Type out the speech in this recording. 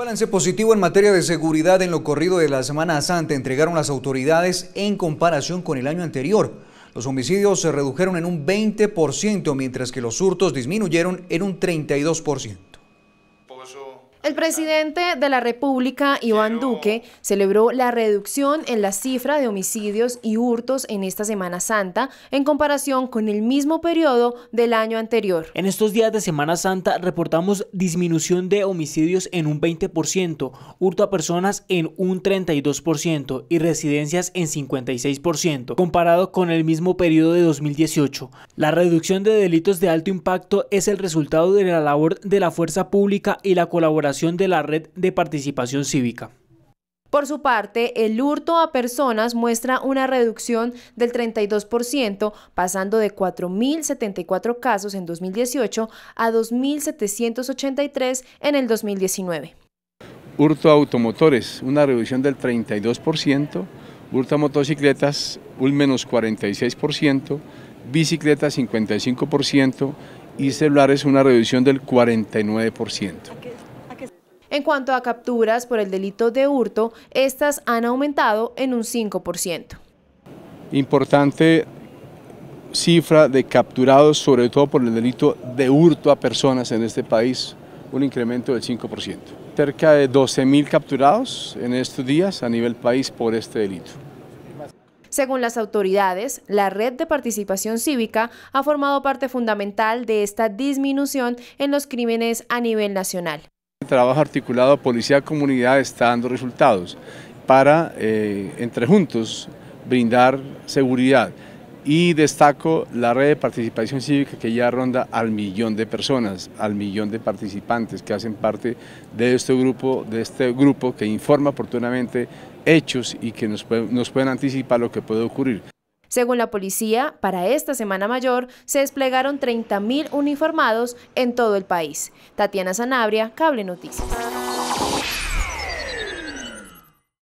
balance positivo en materia de seguridad en lo corrido de la Semana Santa entregaron las autoridades en comparación con el año anterior. Los homicidios se redujeron en un 20%, mientras que los hurtos disminuyeron en un 32%. El presidente de la República, Iván Duque, celebró la reducción en la cifra de homicidios y hurtos en esta Semana Santa en comparación con el mismo periodo del año anterior. En estos días de Semana Santa reportamos disminución de homicidios en un 20%, hurto a personas en un 32% y residencias en 56%, comparado con el mismo periodo de 2018. La reducción de delitos de alto impacto es el resultado de la labor de la fuerza pública y la la colaboración de la Red de Participación Cívica. Por su parte, el hurto a personas muestra una reducción del 32%, pasando de 4.074 casos en 2018 a 2.783 en el 2019. Hurto a automotores, una reducción del 32%, hurto a motocicletas, un menos 46%, bicicletas 55% y celulares, una reducción del 49%. En cuanto a capturas por el delito de hurto, estas han aumentado en un 5%. Importante cifra de capturados, sobre todo por el delito de hurto a personas en este país, un incremento del 5%. Cerca de 12.000 capturados en estos días a nivel país por este delito. Según las autoridades, la red de participación cívica ha formado parte fundamental de esta disminución en los crímenes a nivel nacional. El trabajo articulado policía-comunidad está dando resultados para, eh, entre juntos, brindar seguridad. Y destaco la red de participación cívica que ya ronda al millón de personas, al millón de participantes que hacen parte de este grupo, de este grupo que informa oportunamente hechos y que nos pueden anticipar lo que puede ocurrir. Según la policía, para esta Semana Mayor se desplegaron 30.000 uniformados en todo el país. Tatiana Sanabria, Cable Noticias.